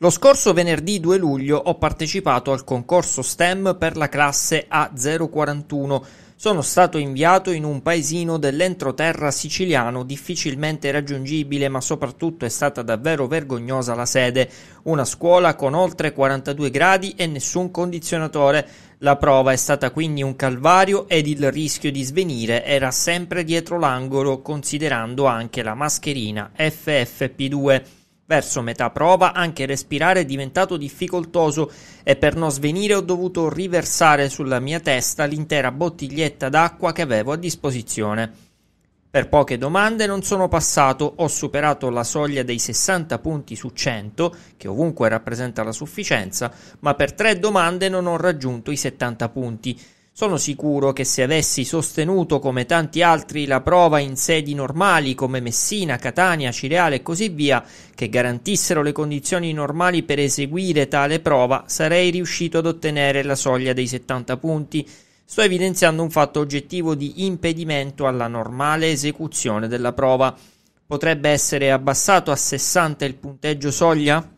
Lo scorso venerdì 2 luglio ho partecipato al concorso STEM per la classe A041. Sono stato inviato in un paesino dell'entroterra siciliano difficilmente raggiungibile, ma soprattutto è stata davvero vergognosa la sede. Una scuola con oltre 42 gradi e nessun condizionatore. La prova è stata quindi un calvario ed il rischio di svenire era sempre dietro l'angolo, considerando anche la mascherina FFP2. Verso metà prova anche respirare è diventato difficoltoso e per non svenire ho dovuto riversare sulla mia testa l'intera bottiglietta d'acqua che avevo a disposizione. Per poche domande non sono passato, ho superato la soglia dei 60 punti su 100, che ovunque rappresenta la sufficienza, ma per tre domande non ho raggiunto i 70 punti. Sono sicuro che se avessi sostenuto come tanti altri la prova in sedi normali come Messina, Catania, Cireale e così via, che garantissero le condizioni normali per eseguire tale prova, sarei riuscito ad ottenere la soglia dei 70 punti. Sto evidenziando un fatto oggettivo di impedimento alla normale esecuzione della prova. Potrebbe essere abbassato a 60 il punteggio soglia?